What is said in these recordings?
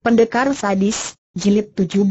Pendekar Sadis, Jilid 17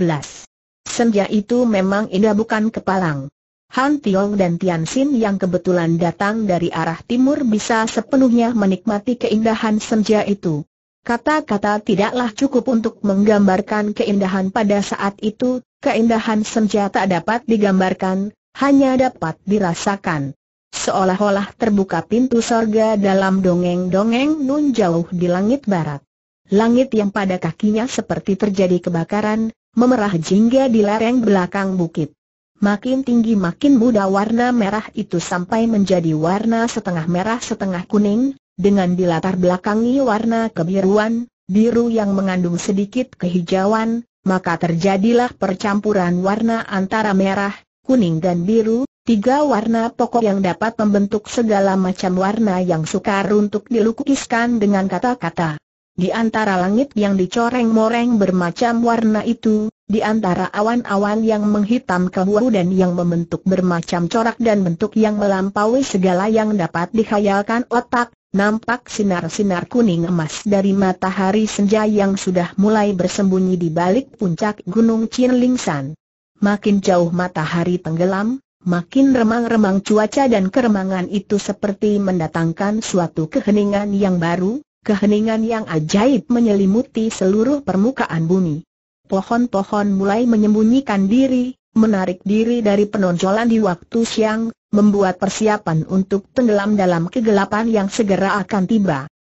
Senja itu memang indah bukan kepalang. Han Tiong dan Tian Xin yang kebetulan datang dari arah timur bisa sepenuhnya menikmati keindahan senja itu. Kata-kata tidaklah cukup untuk menggambarkan keindahan pada saat itu, keindahan senja tak dapat digambarkan, hanya dapat dirasakan. Seolah-olah terbuka pintu sorga dalam dongeng-dongeng nun jauh di langit barat. Langit yang pada kakinya seperti terjadi kebakaran, memerah jingga di lereng belakang bukit. Makin tinggi makin muda warna merah itu sampai menjadi warna setengah merah setengah kuning, dengan dilatar belakangi warna kebiruan, biru yang mengandung sedikit kehijauan, maka terjadilah percampuran warna antara merah, kuning dan biru, tiga warna pokok yang dapat membentuk segala macam warna yang sukar untuk dilukiskan dengan kata-kata. Di antara langit yang dicoreng-moreng bermacam warna itu, di antara awan-awan yang menghitam kehuau dan yang membentuk bermacam corak dan bentuk yang melampaui segala yang dapat dikhayalkan otak, nampak sinar-sinar kuning emas dari matahari senja yang sudah mulai bersembunyi di balik puncak Gunung San. Makin jauh matahari tenggelam, Makin remang-remang cuaca dan keremangan itu seperti mendatangkan suatu keheningan yang baru, keheningan yang ajaib menyelimuti seluruh permukaan bumi. Pohon-pohon mulai menyembunyikan diri, menarik diri dari penonjolan di waktu siang, membuat persiapan untuk tenggelam dalam kegelapan yang segera akan tiba.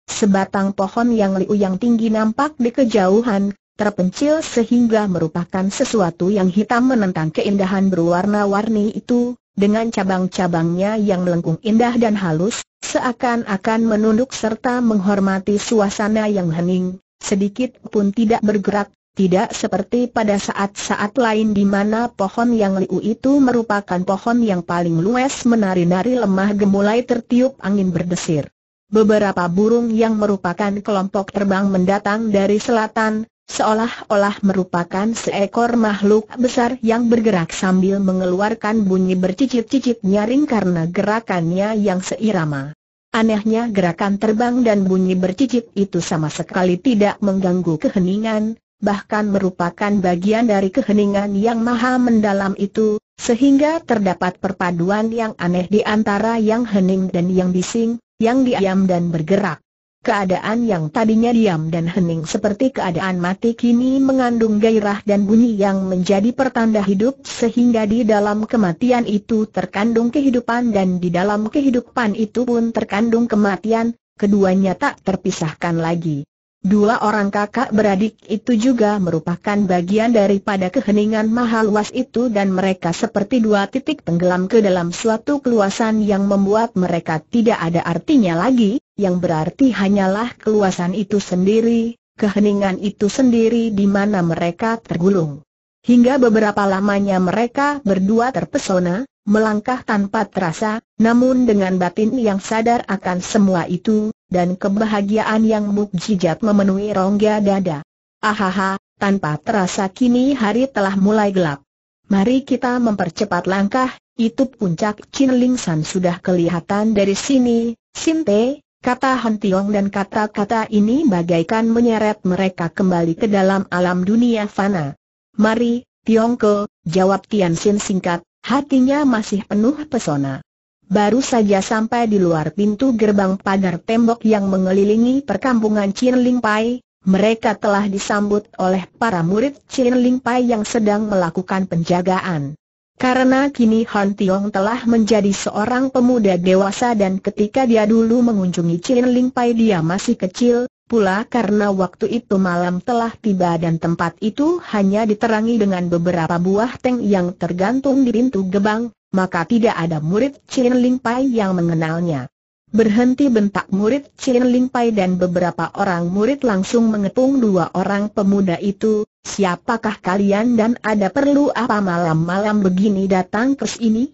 Sebatang pohon yang liu yang tinggi nampak di kejauhan, terpencil sehingga merupakan sesuatu yang hitam menentang keindahan berwarna-warni itu, dengan cabang-cabangnya yang melengkung indah dan halus, seakan-akan menunduk serta menghormati suasana yang hening, sedikit pun tidak bergerak, tidak seperti pada saat-saat lain di mana pohon yang liu itu merupakan pohon yang paling luas menari-nari lemah gemulai tertiup angin berdesir. Beberapa burung yang merupakan kelompok terbang mendatang dari selatan, seolah-olah merupakan seekor makhluk besar yang bergerak sambil mengeluarkan bunyi bercicit-cicit nyaring karena gerakannya yang seirama. Anehnya gerakan terbang dan bunyi bercicit itu sama sekali tidak mengganggu keheningan, bahkan merupakan bagian dari keheningan yang maha mendalam itu, sehingga terdapat perpaduan yang aneh di antara yang hening dan yang bising, yang diam dan bergerak. Keadaan yang tadinya diam dan hening seperti keadaan mati kini mengandung gairah dan bunyi yang menjadi pertanda hidup sehingga di dalam kematian itu terkandung kehidupan dan di dalam kehidupan itu pun terkandung kematian, keduanya tak terpisahkan lagi. Dua orang kakak beradik itu juga merupakan bagian daripada keheningan mahal luas itu dan mereka seperti dua titik tenggelam ke dalam suatu keluasan yang membuat mereka tidak ada artinya lagi, yang berarti hanyalah keluasan itu sendiri, keheningan itu sendiri di mana mereka tergulung. Hingga beberapa lamanya mereka berdua terpesona, melangkah tanpa terasa, namun dengan batin yang sadar akan semua itu, dan kebahagiaan yang mukjizat memenuhi rongga dada. Ahaha, tanpa terasa kini hari telah mulai gelap. Mari kita mempercepat langkah, itu puncak Ling San sudah kelihatan dari sini, Sinte, kata Han Tiong dan kata-kata ini bagaikan menyeret mereka kembali ke dalam alam dunia fana. Mari, Ke, jawab Tian Sin singkat, hatinya masih penuh pesona. Baru saja sampai di luar pintu gerbang pagar tembok yang mengelilingi perkampungan Ling Pai, mereka telah disambut oleh para murid Ling Pai yang sedang melakukan penjagaan. Karena kini Han Tiong telah menjadi seorang pemuda dewasa dan ketika dia dulu mengunjungi Chin Ling Pai dia masih kecil, pula karena waktu itu malam telah tiba dan tempat itu hanya diterangi dengan beberapa buah teng yang tergantung di pintu gebang, maka tidak ada murid Chin Ling Pai yang mengenalnya. Berhenti bentak murid Chin Ling Pai dan beberapa orang murid langsung mengepung dua orang pemuda itu, siapakah kalian dan ada perlu apa malam-malam begini datang ke sini?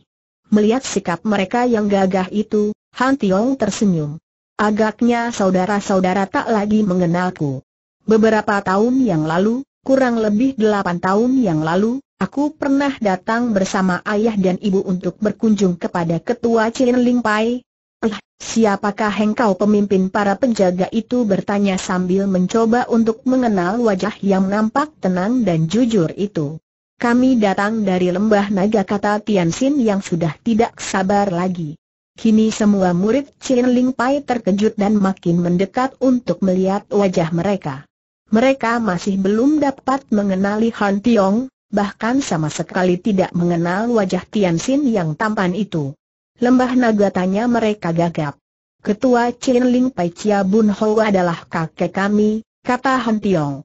Melihat sikap mereka yang gagah itu, Han Tiong tersenyum. Agaknya saudara-saudara tak lagi mengenalku. Beberapa tahun yang lalu, kurang lebih delapan tahun yang lalu, aku pernah datang bersama ayah dan ibu untuk berkunjung kepada ketua Chin Ling Pai. Eh, siapakah engkau pemimpin para penjaga itu bertanya sambil mencoba untuk mengenal wajah yang nampak tenang dan jujur itu. Kami datang dari lembah naga kata Tianxin yang sudah tidak sabar lagi. Kini semua murid Chin Ling Pai terkejut dan makin mendekat untuk melihat wajah mereka. Mereka masih belum dapat mengenali Han Tiong, bahkan sama sekali tidak mengenal wajah Tian Xin yang tampan itu. Lembah naga tanya mereka gagap. Ketua Chin Ling Pai Chia Bun Ho adalah kakek kami, kata Han Tiong.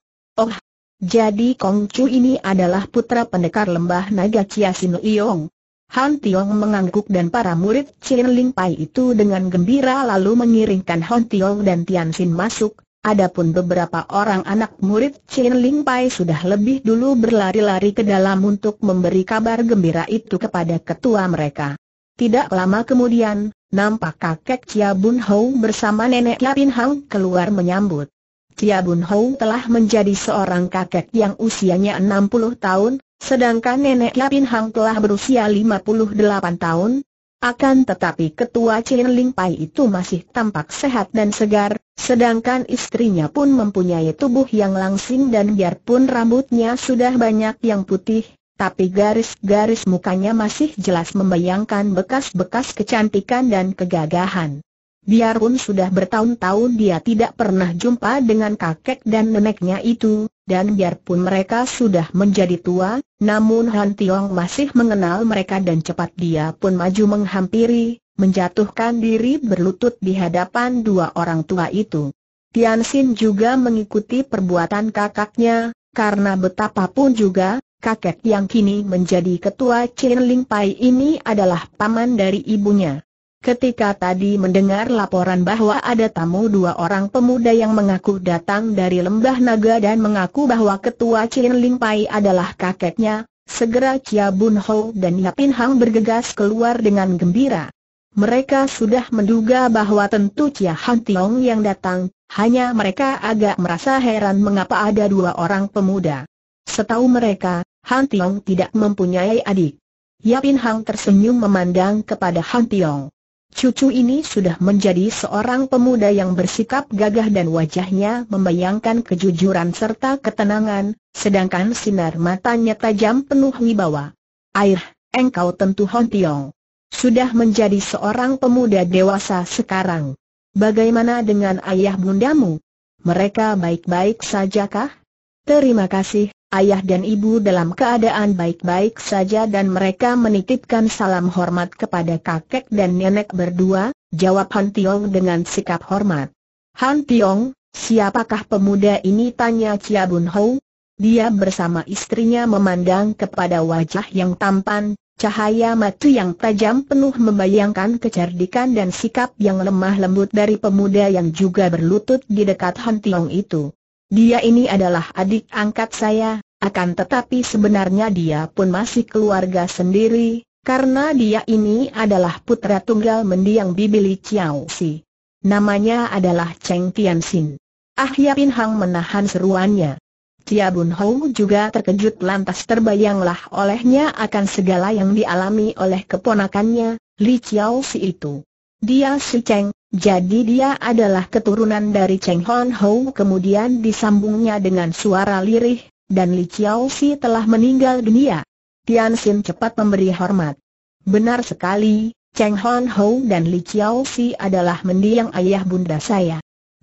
Oh, jadi Kong Chu ini adalah putra pendekar lembah naga Chia Sin Iong. Han Tiong mengangguk dan para murid Chin Ling Pai itu dengan gembira lalu mengiringkan Han Tiong dan Tian Xin masuk. Adapun beberapa orang anak murid Chin Ling Pai sudah lebih dulu berlari-lari ke dalam untuk memberi kabar gembira itu kepada ketua mereka. Tidak lama kemudian, nampak kakek Chia Bun Hou bersama nenek Yapin Hang keluar menyambut. Chia Bun Hou telah menjadi seorang kakek yang usianya 60 tahun, Sedangkan nenek Yapin Hang telah berusia 58 tahun, akan tetapi ketua Chin Ling Pai itu masih tampak sehat dan segar, sedangkan istrinya pun mempunyai tubuh yang langsing dan biarpun rambutnya sudah banyak yang putih, tapi garis-garis mukanya masih jelas membayangkan bekas-bekas kecantikan dan kegagahan. Biarpun sudah bertahun-tahun dia tidak pernah jumpa dengan kakek dan neneknya itu, dan biarpun mereka sudah menjadi tua, namun Han Tiong masih mengenal mereka dan cepat dia pun maju menghampiri, menjatuhkan diri berlutut di hadapan dua orang tua itu. Tian Xin juga mengikuti perbuatan kakaknya, karena betapapun juga, kakek yang kini menjadi ketua Chin Ling Pai ini adalah paman dari ibunya. Ketika tadi mendengar laporan bahwa ada tamu dua orang pemuda yang mengaku datang dari Lembah Naga dan mengaku bahwa ketua Chin Ling Pai adalah kakeknya, segera Chia Bun Ho dan Yapin Hang bergegas keluar dengan gembira. Mereka sudah menduga bahwa tentu Chia Han Tiong yang datang, hanya mereka agak merasa heran mengapa ada dua orang pemuda. Setahu mereka, Han Tiong tidak mempunyai adik. Yapin Hang tersenyum memandang kepada Han Tiong. Cucu ini sudah menjadi seorang pemuda yang bersikap gagah dan wajahnya membayangkan kejujuran serta ketenangan, sedangkan sinar matanya tajam penuh wibawa. Air, engkau tentu Hon Tiong. Sudah menjadi seorang pemuda dewasa sekarang. Bagaimana dengan ayah bundamu? Mereka baik-baik sajakah? Terima kasih, ayah dan ibu dalam keadaan baik-baik saja dan mereka menitipkan salam hormat kepada kakek dan nenek berdua, jawab Han Tiong dengan sikap hormat. Han Tiong, siapakah pemuda ini tanya Chia Bun Ho? Dia bersama istrinya memandang kepada wajah yang tampan, cahaya mata yang tajam penuh membayangkan kecerdikan dan sikap yang lemah lembut dari pemuda yang juga berlutut di dekat Han Tiong itu. Dia ini adalah adik angkat saya, akan tetapi sebenarnya dia pun masih keluarga sendiri, karena dia ini adalah putra tunggal mendiang Bibili Chiao Si. Namanya adalah Cheng Tian Sin. Ah Pin Hang menahan seruannya. Chia Bun Hou juga terkejut lantas terbayanglah olehnya akan segala yang dialami oleh keponakannya, Li Chiao Si itu. Dia si Cheng, jadi dia adalah keturunan dari Cheng Hon Ho kemudian disambungnya dengan suara lirih, dan Li Chiao Si telah meninggal dunia. Tian Xin cepat memberi hormat. Benar sekali, Cheng Hon Ho dan Li Chiao Si adalah mendiang ayah bunda saya.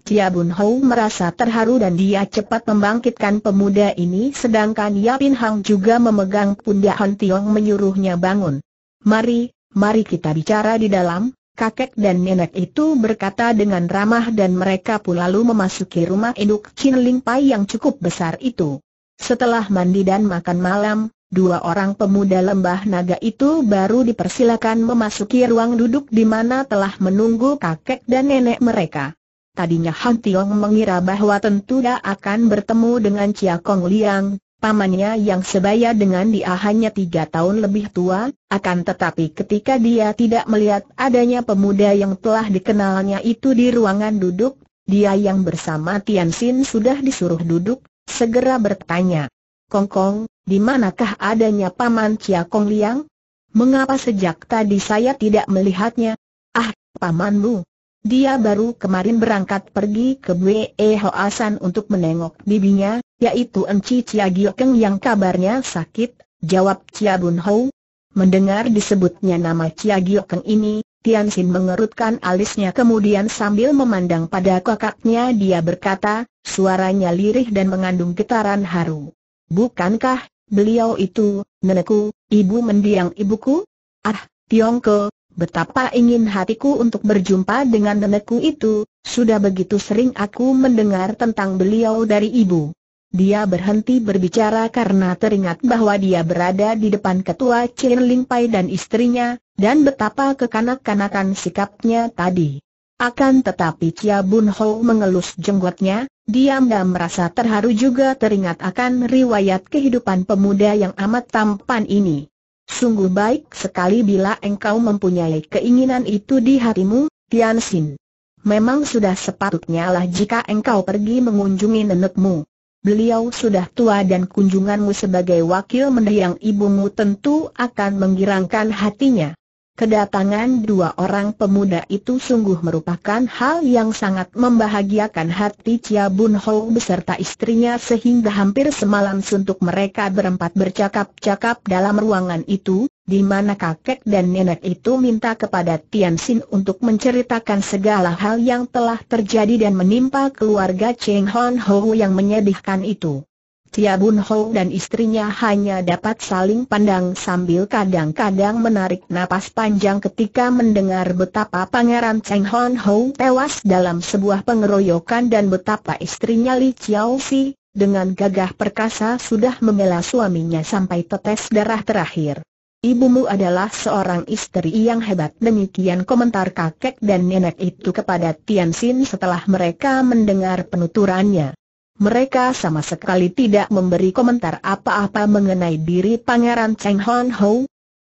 Chia Bun Ho merasa terharu dan dia cepat membangkitkan pemuda ini sedangkan Yapin Hang juga memegang pundak Hon Tiong menyuruhnya bangun. Mari, mari kita bicara di dalam, Kakek dan nenek itu berkata dengan ramah dan mereka pun lalu memasuki rumah induk Chin Ling Pai yang cukup besar itu. Setelah mandi dan makan malam, dua orang pemuda lembah naga itu baru dipersilakan memasuki ruang duduk di mana telah menunggu kakek dan nenek mereka. Tadinya Han Tiong mengira bahwa tentu dia akan bertemu dengan Chia Kong Liang, Pamannya yang sebaya dengan dia hanya tiga tahun lebih tua, akan tetapi ketika dia tidak melihat adanya pemuda yang telah dikenalnya itu di ruangan duduk, dia yang bersama Tian Xin sudah disuruh duduk, segera bertanya. Kong Kong, di manakah adanya Paman Chia Kong Liang? Mengapa sejak tadi saya tidak melihatnya? Ah, Pamanmu. Dia baru kemarin berangkat pergi ke Bwe Hoasan untuk menengok bibinya, yaitu Enci Chia keng yang kabarnya sakit, jawab Chia Bun Hou. Mendengar disebutnya nama Chia keng ini, Tian Xin mengerutkan alisnya kemudian sambil memandang pada kakaknya dia berkata, suaranya lirih dan mengandung getaran haru. Bukankah, beliau itu, nenekku, ibu mendiang ibuku? Ah, Tiongko, betapa ingin hatiku untuk berjumpa dengan nenekku itu, sudah begitu sering aku mendengar tentang beliau dari ibu. Dia berhenti berbicara karena teringat bahwa dia berada di depan ketua Chin Ling Pai dan istrinya, dan betapa kekanak-kanakan sikapnya tadi. Akan tetapi Chia Bun Ho mengelus jenggotnya, dia diam merasa terharu juga teringat akan riwayat kehidupan pemuda yang amat tampan ini. Sungguh baik sekali bila engkau mempunyai keinginan itu di hatimu, Tian Xin. Memang sudah sepatutnya lah jika engkau pergi mengunjungi nenekmu beliau sudah tua dan kunjunganmu sebagai wakil mendiang ibumu tentu akan menggirangkan hatinya. Kedatangan dua orang pemuda itu sungguh merupakan hal yang sangat membahagiakan hati Chia Bun Ho beserta istrinya sehingga hampir semalam suntuk mereka berempat bercakap-cakap dalam ruangan itu, di mana kakek dan nenek itu minta kepada Tian Xin untuk menceritakan segala hal yang telah terjadi dan menimpa keluarga Cheng Hon Ho yang menyedihkan itu. Tia Bun Ho dan istrinya hanya dapat saling pandang sambil kadang-kadang menarik napas panjang ketika mendengar betapa pangeran Cheng Hon Ho tewas dalam sebuah pengeroyokan dan betapa istrinya Li Chiao Si, dengan gagah perkasa sudah membela suaminya sampai tetes darah terakhir. Ibumu adalah seorang istri yang hebat demikian komentar kakek dan nenek itu kepada Tian Xin setelah mereka mendengar penuturannya. Mereka sama sekali tidak memberi komentar apa-apa mengenai diri Pangeran Cheng Hon Ho,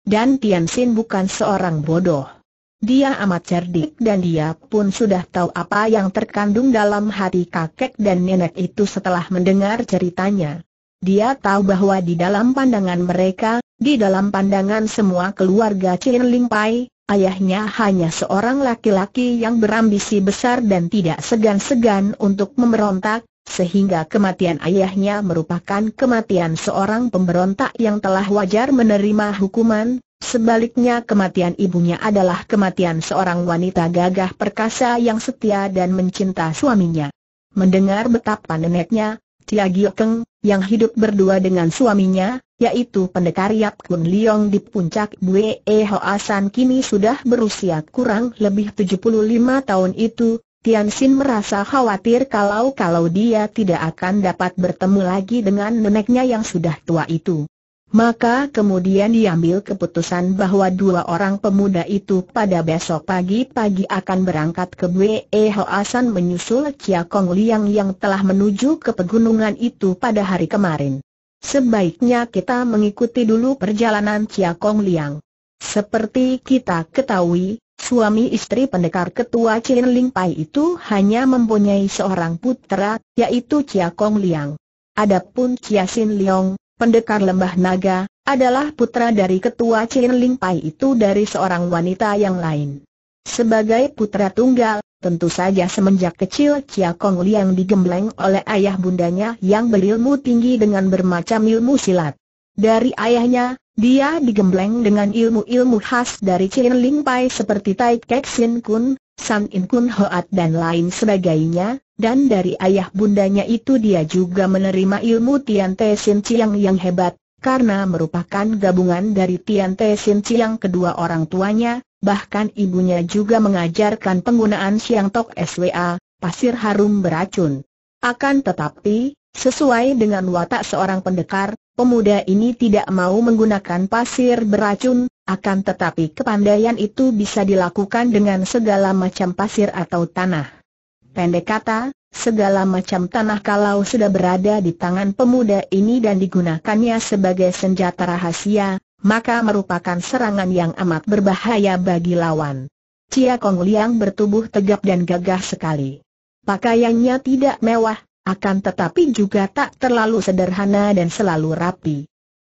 dan Tian Xin bukan seorang bodoh. Dia amat cerdik dan dia pun sudah tahu apa yang terkandung dalam hati kakek dan nenek itu setelah mendengar ceritanya. Dia tahu bahwa di dalam pandangan mereka, di dalam pandangan semua keluarga Chin Ling Pai, ayahnya hanya seorang laki-laki yang berambisi besar dan tidak segan-segan untuk memberontak, sehingga kematian ayahnya merupakan kematian seorang pemberontak yang telah wajar menerima hukuman, sebaliknya kematian ibunya adalah kematian seorang wanita gagah perkasa yang setia dan mencinta suaminya. Mendengar betapa neneknya, Tia Giokeng, yang hidup berdua dengan suaminya, yaitu pendekar Yap Kun Leong di puncak Bue Hoa kini sudah berusia kurang lebih 75 tahun itu, Tian Xin merasa khawatir kalau-kalau dia tidak akan dapat bertemu lagi dengan neneknya yang sudah tua itu. Maka kemudian diambil keputusan bahwa dua orang pemuda itu pada besok pagi-pagi akan berangkat ke Bue Hoasan menyusul Chia Kong Liang yang telah menuju ke pegunungan itu pada hari kemarin. Sebaiknya kita mengikuti dulu perjalanan Chia Kong Liang. Seperti kita ketahui, suami istri pendekar ketua Chin Ling Pai itu hanya mempunyai seorang putra, yaitu Chia Kong Liang. Adapun Chia Sin Leong, pendekar lembah naga, adalah putra dari ketua Chin Ling Pai itu dari seorang wanita yang lain. Sebagai putra tunggal, Tentu saja semenjak kecil Chia Kong Liang digembleng oleh ayah bundanya yang berilmu tinggi dengan bermacam ilmu silat. Dari ayahnya, dia digembleng dengan ilmu-ilmu khas dari Chin Ling Pai seperti Tai Kek Sin Kun, San In Kun Hoat dan lain sebagainya, dan dari ayah bundanya itu dia juga menerima ilmu Tian Te Sin Chiang yang hebat, karena merupakan gabungan dari Tian Te Sin Chiang kedua orang tuanya, bahkan ibunya juga mengajarkan penggunaan siang tok SWA, pasir harum beracun. Akan tetapi, sesuai dengan watak seorang pendekar, pemuda ini tidak mau menggunakan pasir beracun, akan tetapi kepandaian itu bisa dilakukan dengan segala macam pasir atau tanah. Pendek kata, segala macam tanah kalau sudah berada di tangan pemuda ini dan digunakannya sebagai senjata rahasia, maka merupakan serangan yang amat berbahaya bagi lawan. Cia Kong Liang bertubuh tegap dan gagah sekali. Pakaiannya tidak mewah, akan tetapi juga tak terlalu sederhana dan selalu rapi.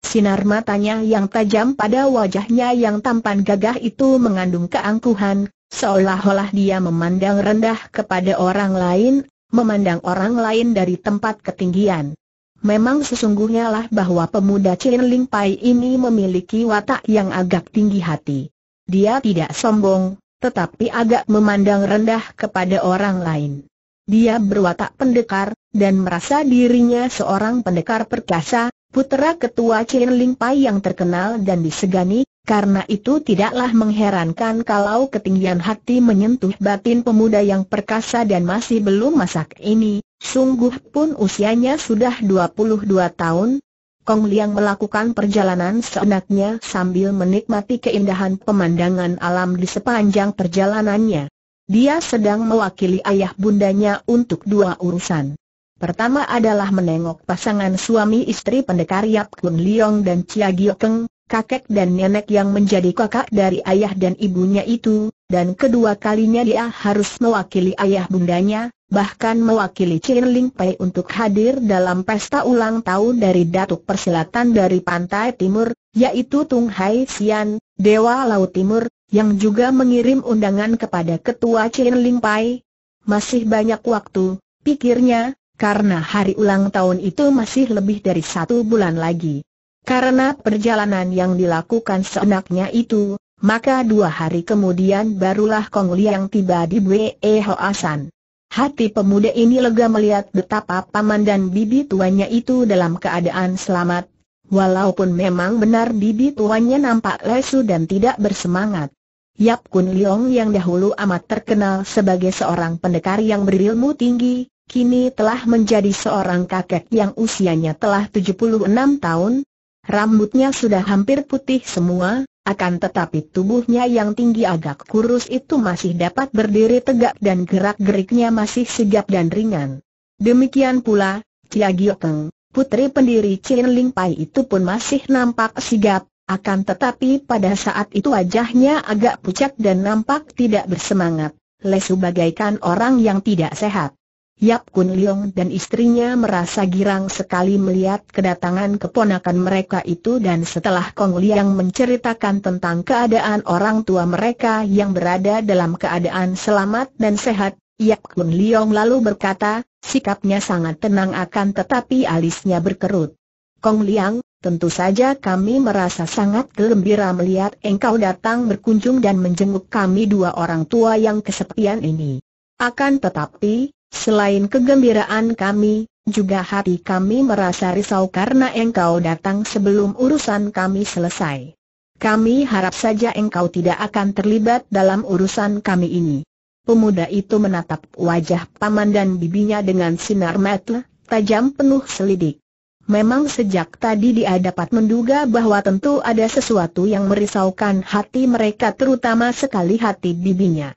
Sinar matanya yang tajam pada wajahnya yang tampan gagah itu mengandung keangkuhan, seolah-olah dia memandang rendah kepada orang lain, memandang orang lain dari tempat ketinggian. Memang sesungguhnya lah bahwa pemuda Chin Ling Pai ini memiliki watak yang agak tinggi hati. Dia tidak sombong, tetapi agak memandang rendah kepada orang lain. Dia berwatak pendekar, dan merasa dirinya seorang pendekar perkasa, putera ketua Chin Ling Pai yang terkenal dan disegani, karena itu tidaklah mengherankan kalau ketinggian hati menyentuh batin pemuda yang perkasa dan masih belum masak ini, Sungguh pun usianya sudah 22 tahun, Kong Liang melakukan perjalanan seenaknya sambil menikmati keindahan pemandangan alam di sepanjang perjalanannya. Dia sedang mewakili ayah bundanya untuk dua urusan. Pertama adalah menengok pasangan suami istri pendekar Yap Kun Liong dan Chia Gio Keng, kakek dan nenek yang menjadi kakak dari ayah dan ibunya itu, dan kedua kalinya dia harus mewakili ayah bundanya, bahkan mewakili Chin Ling Pei untuk hadir dalam pesta ulang tahun dari Datuk Persilatan dari Pantai Timur, yaitu Tung Hai Xian, Dewa Laut Timur, yang juga mengirim undangan kepada Ketua Chin Ling Pei. Masih banyak waktu, pikirnya, karena hari ulang tahun itu masih lebih dari satu bulan lagi. Karena perjalanan yang dilakukan seenaknya itu, maka dua hari kemudian barulah Kong Liang tiba di Bue Hoa San. Hati pemuda ini lega melihat betapa paman dan bibi tuanya itu dalam keadaan selamat, walaupun memang benar bibi tuanya nampak lesu dan tidak bersemangat. Yap Kun Leong yang dahulu amat terkenal sebagai seorang pendekar yang berilmu tinggi, kini telah menjadi seorang kakek yang usianya telah 76 tahun, Rambutnya sudah hampir putih semua, akan tetapi tubuhnya yang tinggi agak kurus itu masih dapat berdiri tegak dan gerak-geriknya masih sigap dan ringan. Demikian pula, Cia Gioteng, putri pendiri Chin Ling Pai itu pun masih nampak sigap, akan tetapi pada saat itu wajahnya agak pucat dan nampak tidak bersemangat, lesu bagaikan orang yang tidak sehat. Yap Kun Leong dan istrinya merasa girang sekali melihat kedatangan keponakan mereka itu dan setelah Kong Liang menceritakan tentang keadaan orang tua mereka yang berada dalam keadaan selamat dan sehat, Yap Kun Leong lalu berkata, sikapnya sangat tenang akan tetapi alisnya berkerut. Kong Liang, tentu saja kami merasa sangat gembira melihat engkau datang berkunjung dan menjenguk kami dua orang tua yang kesepian ini. Akan tetapi, Selain kegembiraan kami, juga hati kami merasa risau karena engkau datang sebelum urusan kami selesai. Kami harap saja engkau tidak akan terlibat dalam urusan kami ini. Pemuda itu menatap wajah paman dan bibinya dengan sinar mata tajam penuh selidik. Memang sejak tadi dia dapat menduga bahwa tentu ada sesuatu yang merisaukan hati mereka terutama sekali hati bibinya.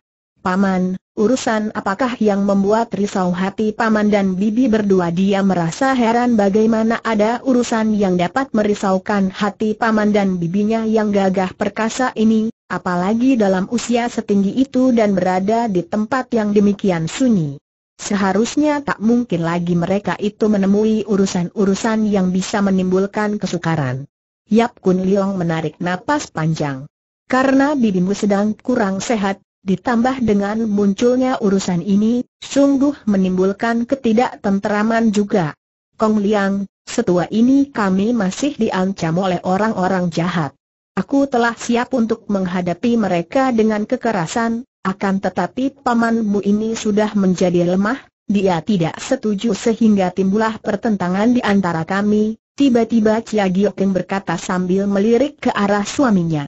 Paman, urusan apakah yang membuat risau hati Paman dan Bibi berdua dia merasa heran bagaimana ada urusan yang dapat merisaukan hati Paman dan Bibinya yang gagah perkasa ini, apalagi dalam usia setinggi itu dan berada di tempat yang demikian sunyi. Seharusnya tak mungkin lagi mereka itu menemui urusan-urusan yang bisa menimbulkan kesukaran. Yap Kun Liong menarik napas panjang. Karena bibimu sedang kurang sehat, Ditambah dengan munculnya urusan ini, sungguh menimbulkan ketidaktentraman juga. Kong Liang, setua ini kami masih diancam oleh orang-orang jahat. Aku telah siap untuk menghadapi mereka dengan kekerasan, akan tetapi pamanmu ini sudah menjadi lemah, dia tidak setuju sehingga timbullah pertentangan di antara kami, tiba-tiba Cia Giokeng berkata sambil melirik ke arah suaminya.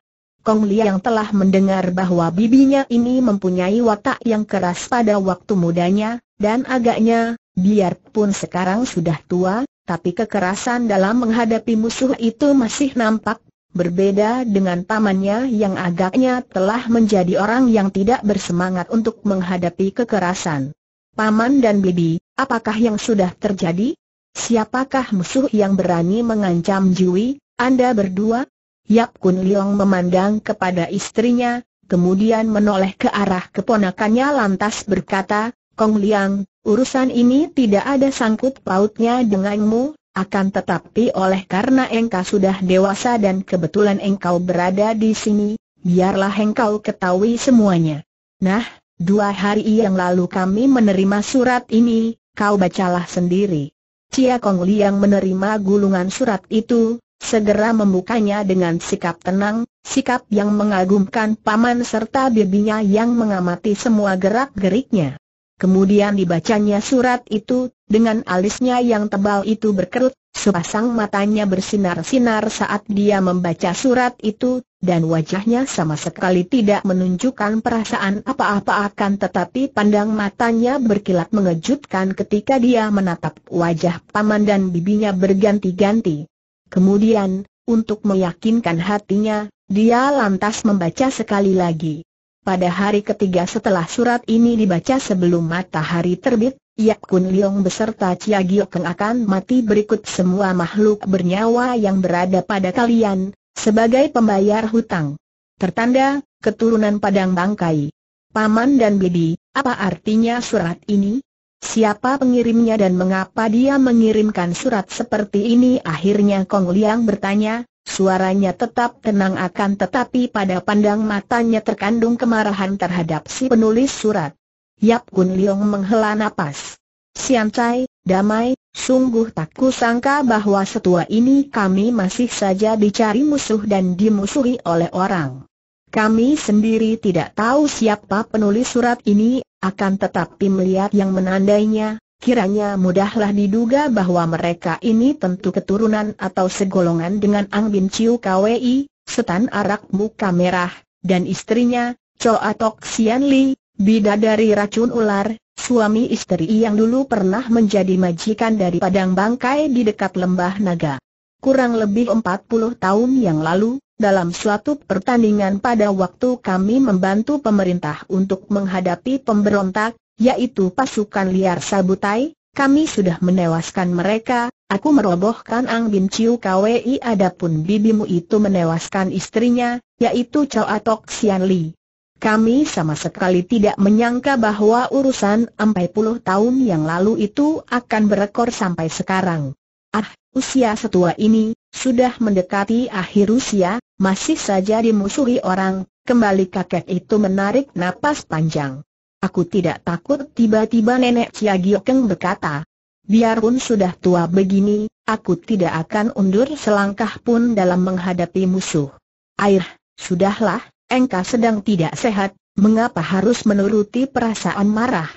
Kong Li yang telah mendengar bahwa bibinya ini mempunyai watak yang keras pada waktu mudanya, dan agaknya, biarpun sekarang sudah tua, tapi kekerasan dalam menghadapi musuh itu masih nampak, berbeda dengan pamannya yang agaknya telah menjadi orang yang tidak bersemangat untuk menghadapi kekerasan. Paman dan bibi, apakah yang sudah terjadi? Siapakah musuh yang berani mengancam Jui, Anda berdua? Yap Kun Leong memandang kepada istrinya, kemudian menoleh ke arah keponakannya lantas berkata, Kong Liang, urusan ini tidak ada sangkut pautnya denganmu, akan tetapi oleh karena engkau sudah dewasa dan kebetulan engkau berada di sini, biarlah engkau ketahui semuanya. Nah, dua hari yang lalu kami menerima surat ini, kau bacalah sendiri. Cia Kong Liang menerima gulungan surat itu, Segera membukanya dengan sikap tenang, sikap yang mengagumkan paman serta bibinya yang mengamati semua gerak-geriknya. Kemudian dibacanya surat itu, dengan alisnya yang tebal itu berkerut, sepasang matanya bersinar-sinar saat dia membaca surat itu, dan wajahnya sama sekali tidak menunjukkan perasaan apa-apa akan tetapi pandang matanya berkilat mengejutkan ketika dia menatap wajah paman dan bibinya berganti-ganti. Kemudian, untuk meyakinkan hatinya, dia lantas membaca sekali lagi. Pada hari ketiga setelah surat ini dibaca sebelum matahari terbit, Yap Kun Liong beserta Chia Gio akan mati berikut semua makhluk bernyawa yang berada pada kalian, sebagai pembayar hutang. Tertanda, keturunan Padang Bangkai. Paman dan Bibi, apa artinya surat ini? Siapa pengirimnya dan mengapa dia mengirimkan surat seperti ini? Akhirnya Kong Liang bertanya, Suaranya tetap tenang akan tetapi pada pandang matanya terkandung kemarahan terhadap si penulis surat. Yap Kun Liang menghela napas. Sian Cai, damai, sungguh tak kusangka bahwa setua ini kami masih saja dicari musuh dan dimusuhi oleh orang. Kami sendiri tidak tahu siapa penulis surat ini, akan tetapi melihat yang menandainya, kiranya mudahlah diduga bahwa mereka ini tentu keturunan atau segolongan dengan Ang Bin Chiu Kwi, setan arak muka merah, dan istrinya, Choa Atok Sian Li, bidadari racun ular, suami istri yang dulu pernah menjadi majikan dari padang bangkai di dekat lembah naga. Kurang lebih 40 tahun yang lalu, dalam suatu pertandingan pada waktu kami membantu pemerintah untuk menghadapi pemberontak, yaitu pasukan liar Sabutai, kami sudah menewaskan mereka, aku merobohkan Ang Bin Chiu KWI adapun bibimu itu menewaskan istrinya, yaitu Chow Atok Sian Li. Kami sama sekali tidak menyangka bahwa urusan 40 tahun yang lalu itu akan berekor sampai sekarang. Ah, Usia setua ini, sudah mendekati akhir usia, masih saja dimusuhi orang, kembali kakek itu menarik napas panjang. Aku tidak takut tiba-tiba nenek Cia Giokeng berkata. Biarpun sudah tua begini, aku tidak akan undur selangkah pun dalam menghadapi musuh. Air, sudahlah, engkau sedang tidak sehat, mengapa harus menuruti perasaan marah?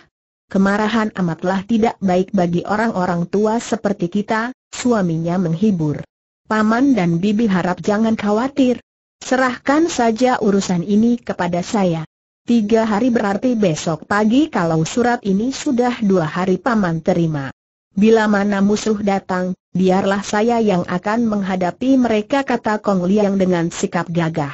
Kemarahan amatlah tidak baik bagi orang-orang tua seperti kita, suaminya menghibur. Paman dan bibi harap jangan khawatir. Serahkan saja urusan ini kepada saya. Tiga hari berarti besok pagi kalau surat ini sudah dua hari paman terima. Bila mana musuh datang, biarlah saya yang akan menghadapi mereka kata Kong Liang dengan sikap gagah.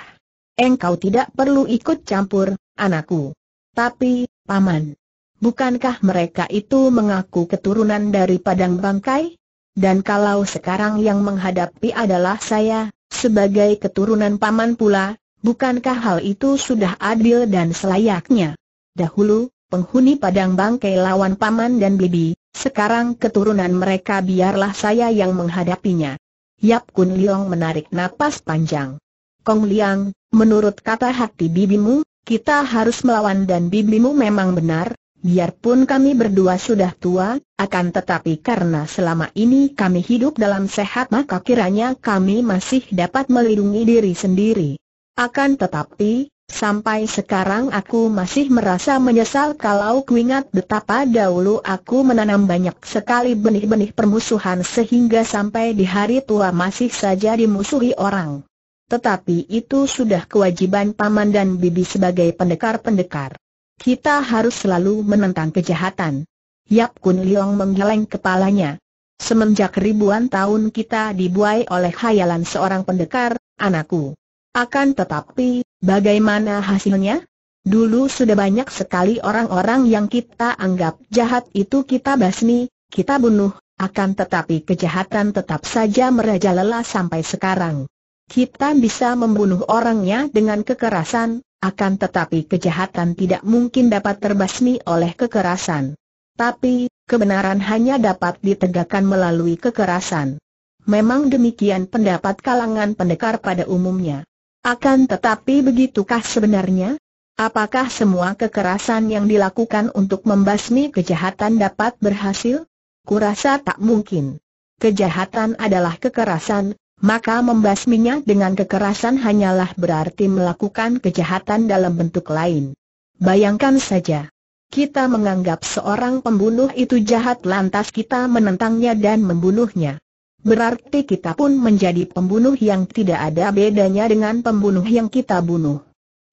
Engkau tidak perlu ikut campur, anakku. Tapi, paman, bukankah mereka itu mengaku keturunan dari Padang Bangkai? Dan kalau sekarang yang menghadapi adalah saya, sebagai keturunan paman pula, bukankah hal itu sudah adil dan selayaknya? Dahulu, penghuni padang bangkai lawan paman dan bibi, sekarang keturunan mereka biarlah saya yang menghadapinya. Yap Kun Liong menarik napas panjang. Kong Liang, menurut kata hati bibimu, kita harus melawan dan bibimu memang benar, Biarpun kami berdua sudah tua, akan tetapi karena selama ini kami hidup dalam sehat maka kiranya kami masih dapat melindungi diri sendiri. Akan tetapi, sampai sekarang aku masih merasa menyesal kalau kuingat betapa dahulu aku menanam banyak sekali benih-benih permusuhan sehingga sampai di hari tua masih saja dimusuhi orang. Tetapi itu sudah kewajiban paman dan bibi sebagai pendekar-pendekar. Kita harus selalu menentang kejahatan. Yap Kun Leong menggeleng kepalanya. Semenjak ribuan tahun kita dibuai oleh khayalan seorang pendekar, anakku. Akan tetapi, bagaimana hasilnya? Dulu sudah banyak sekali orang-orang yang kita anggap jahat itu kita basmi, kita bunuh, akan tetapi kejahatan tetap saja merajalela sampai sekarang. Kita bisa membunuh orangnya dengan kekerasan, akan tetapi kejahatan tidak mungkin dapat terbasmi oleh kekerasan. Tapi, kebenaran hanya dapat ditegakkan melalui kekerasan. Memang demikian pendapat kalangan pendekar pada umumnya. Akan tetapi begitukah sebenarnya? Apakah semua kekerasan yang dilakukan untuk membasmi kejahatan dapat berhasil? Kurasa tak mungkin. Kejahatan adalah kekerasan, maka membasminya dengan kekerasan hanyalah berarti melakukan kejahatan dalam bentuk lain. Bayangkan saja. Kita menganggap seorang pembunuh itu jahat lantas kita menentangnya dan membunuhnya. Berarti kita pun menjadi pembunuh yang tidak ada bedanya dengan pembunuh yang kita bunuh.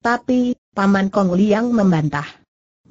Tapi, Paman Kong Liang membantah.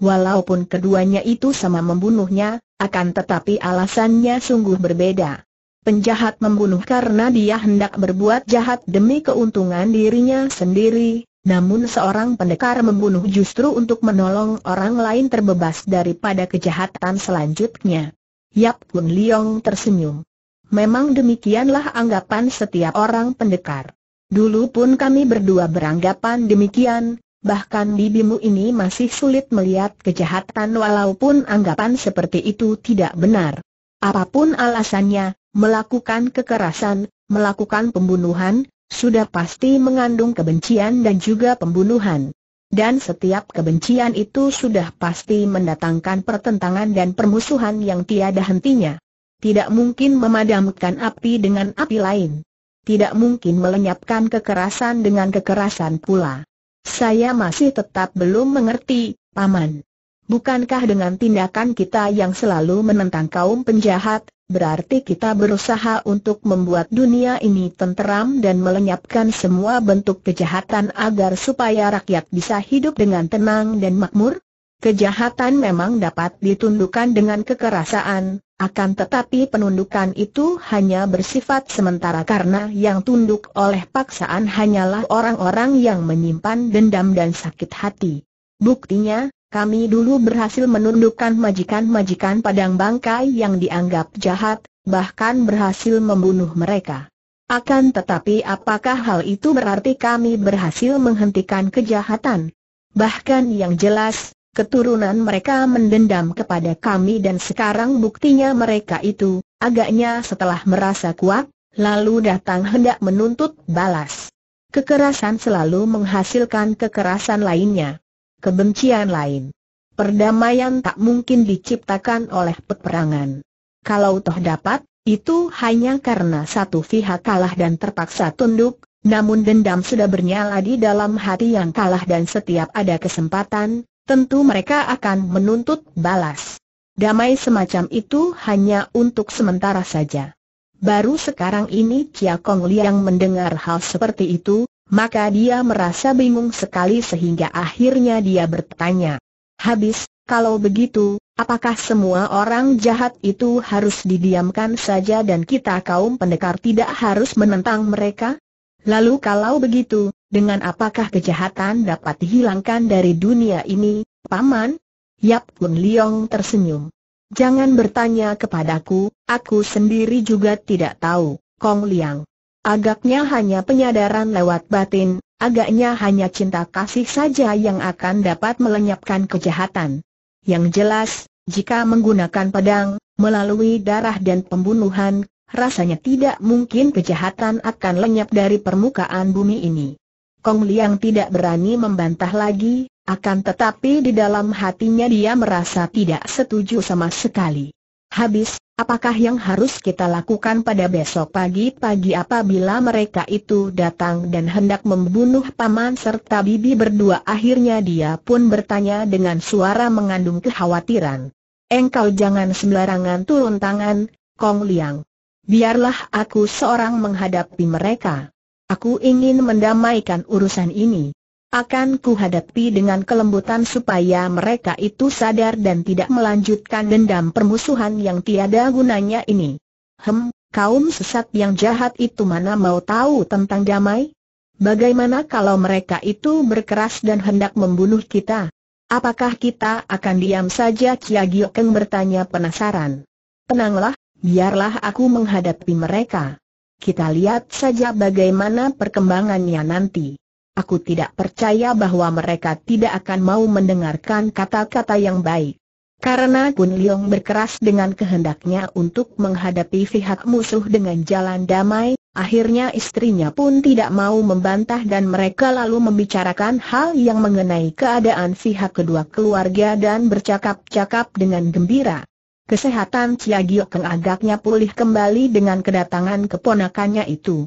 Walaupun keduanya itu sama membunuhnya, akan tetapi alasannya sungguh berbeda. Penjahat membunuh karena dia hendak berbuat jahat demi keuntungan dirinya sendiri, namun seorang pendekar membunuh justru untuk menolong orang lain terbebas daripada kejahatan selanjutnya. Yap Kun Liong tersenyum. Memang demikianlah anggapan setiap orang pendekar. Dulu pun kami berdua beranggapan demikian, bahkan bibimu ini masih sulit melihat kejahatan walaupun anggapan seperti itu tidak benar. Apapun alasannya, melakukan kekerasan, melakukan pembunuhan, sudah pasti mengandung kebencian dan juga pembunuhan. Dan setiap kebencian itu sudah pasti mendatangkan pertentangan dan permusuhan yang tiada hentinya. Tidak mungkin memadamkan api dengan api lain. Tidak mungkin melenyapkan kekerasan dengan kekerasan pula. Saya masih tetap belum mengerti, Paman. Bukankah dengan tindakan kita yang selalu menentang kaum penjahat, Berarti kita berusaha untuk membuat dunia ini tenteram dan melenyapkan semua bentuk kejahatan agar supaya rakyat bisa hidup dengan tenang dan makmur? Kejahatan memang dapat ditundukkan dengan kekerasan, akan tetapi penundukan itu hanya bersifat sementara karena yang tunduk oleh paksaan hanyalah orang-orang yang menyimpan dendam dan sakit hati. Buktinya, kami dulu berhasil menundukkan majikan-majikan padang bangkai yang dianggap jahat, bahkan berhasil membunuh mereka. Akan tetapi apakah hal itu berarti kami berhasil menghentikan kejahatan? Bahkan yang jelas, keturunan mereka mendendam kepada kami dan sekarang buktinya mereka itu, agaknya setelah merasa kuat, lalu datang hendak menuntut balas. Kekerasan selalu menghasilkan kekerasan lainnya kebencian lain. Perdamaian tak mungkin diciptakan oleh peperangan. Kalau toh dapat, itu hanya karena satu pihak kalah dan terpaksa tunduk, namun dendam sudah bernyala di dalam hati yang kalah dan setiap ada kesempatan, tentu mereka akan menuntut balas. Damai semacam itu hanya untuk sementara saja. Baru sekarang ini Chia Kong Liang mendengar hal seperti itu, maka dia merasa bingung sekali sehingga akhirnya dia bertanya. Habis, kalau begitu, apakah semua orang jahat itu harus didiamkan saja dan kita kaum pendekar tidak harus menentang mereka? Lalu kalau begitu, dengan apakah kejahatan dapat dihilangkan dari dunia ini, Paman? Yap Kun Liong tersenyum. Jangan bertanya kepadaku, aku sendiri juga tidak tahu, Kong Liang. Agaknya hanya penyadaran lewat batin, agaknya hanya cinta kasih saja yang akan dapat melenyapkan kejahatan. Yang jelas, jika menggunakan pedang, melalui darah dan pembunuhan, rasanya tidak mungkin kejahatan akan lenyap dari permukaan bumi ini. Kong Liang tidak berani membantah lagi, akan tetapi di dalam hatinya dia merasa tidak setuju sama sekali. Habis, apakah yang harus kita lakukan pada besok pagi-pagi apabila mereka itu datang dan hendak membunuh paman serta bibi berdua? Akhirnya dia pun bertanya dengan suara mengandung kekhawatiran. Engkau jangan sembarangan turun tangan, Kong Liang. Biarlah aku seorang menghadapi mereka. Aku ingin mendamaikan urusan ini akan kuhadapi dengan kelembutan supaya mereka itu sadar dan tidak melanjutkan dendam permusuhan yang tiada gunanya ini. Hem, kaum sesat yang jahat itu mana mau tahu tentang damai? Bagaimana kalau mereka itu berkeras dan hendak membunuh kita? Apakah kita akan diam saja? Cia Giokeng bertanya penasaran. Tenanglah, biarlah aku menghadapi mereka. Kita lihat saja bagaimana perkembangannya nanti. Aku tidak percaya bahwa mereka tidak akan mau mendengarkan kata-kata yang baik. Karena Kun Liong berkeras dengan kehendaknya untuk menghadapi pihak musuh dengan jalan damai, akhirnya istrinya pun tidak mau membantah dan mereka lalu membicarakan hal yang mengenai keadaan pihak kedua keluarga dan bercakap-cakap dengan gembira. Kesehatan Chia Giok agaknya pulih kembali dengan kedatangan keponakannya itu.